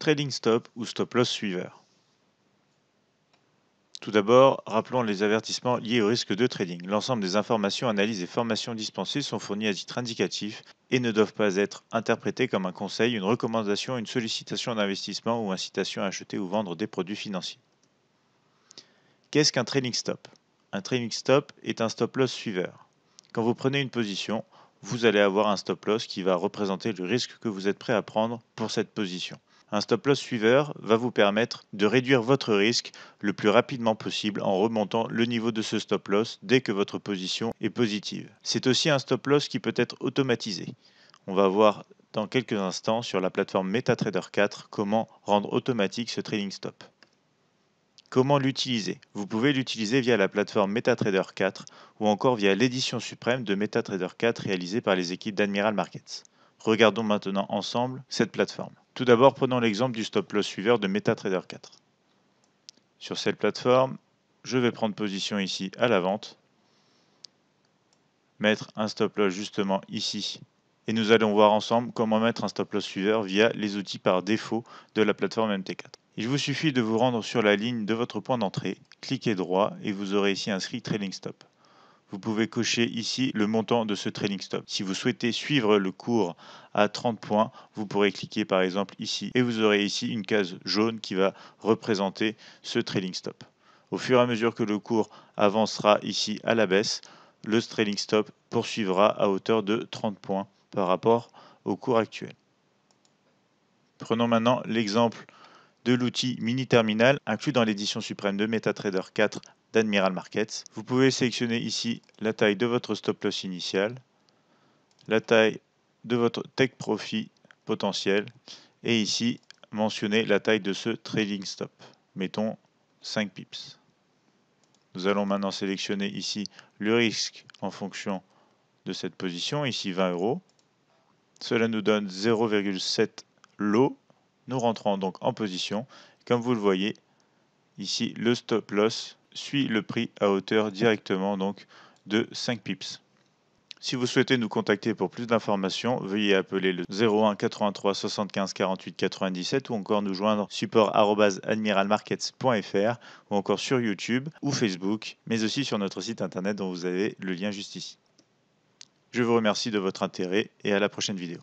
Trading Stop ou Stop Loss Suiveur. Tout d'abord, rappelons les avertissements liés au risque de trading. L'ensemble des informations, analyses et formations dispensées sont fournies à titre indicatif et ne doivent pas être interprétées comme un conseil, une recommandation, une sollicitation d'investissement ou incitation à acheter ou vendre des produits financiers. Qu'est-ce qu'un Trading stop Un Trading stop est un stop loss suiveur. Quand vous prenez une position, vous allez avoir un stop loss qui va représenter le risque que vous êtes prêt à prendre pour cette position. Un stop loss suiveur va vous permettre de réduire votre risque le plus rapidement possible en remontant le niveau de ce stop loss dès que votre position est positive. C'est aussi un stop loss qui peut être automatisé. On va voir dans quelques instants sur la plateforme MetaTrader 4 comment rendre automatique ce trading stop. Comment l'utiliser Vous pouvez l'utiliser via la plateforme MetaTrader 4 ou encore via l'édition suprême de MetaTrader 4 réalisée par les équipes d'Admiral Markets. Regardons maintenant ensemble cette plateforme. Tout d'abord, prenons l'exemple du stop loss suiveur de MetaTrader 4. Sur cette plateforme, je vais prendre position ici à la vente, mettre un stop loss justement ici, et nous allons voir ensemble comment mettre un stop loss suiveur via les outils par défaut de la plateforme MT4. Il vous suffit de vous rendre sur la ligne de votre point d'entrée, cliquez droit et vous aurez ici inscrit Trailing Stop vous pouvez cocher ici le montant de ce trading stop. Si vous souhaitez suivre le cours à 30 points, vous pourrez cliquer par exemple ici et vous aurez ici une case jaune qui va représenter ce trading stop. Au fur et à mesure que le cours avancera ici à la baisse, le trailing stop poursuivra à hauteur de 30 points par rapport au cours actuel. Prenons maintenant l'exemple de l'outil Mini Terminal inclus dans l'édition suprême de MetaTrader 4 d'Admiral Markets. Vous pouvez sélectionner ici la taille de votre stop loss initial, la taille de votre take profit potentiel et ici mentionner la taille de ce trading stop. Mettons 5 pips. Nous allons maintenant sélectionner ici le risque en fonction de cette position, ici 20 euros. Cela nous donne 0,7 lot. Nous rentrons donc en position. Comme vous le voyez, ici le stop loss suit le prix à hauteur directement donc de 5 pips. Si vous souhaitez nous contacter pour plus d'informations, veuillez appeler le 01 83 75 48 97 ou encore nous joindre support@admiralmarkets.fr ou encore sur YouTube ou Facebook, mais aussi sur notre site internet dont vous avez le lien juste ici. Je vous remercie de votre intérêt et à la prochaine vidéo.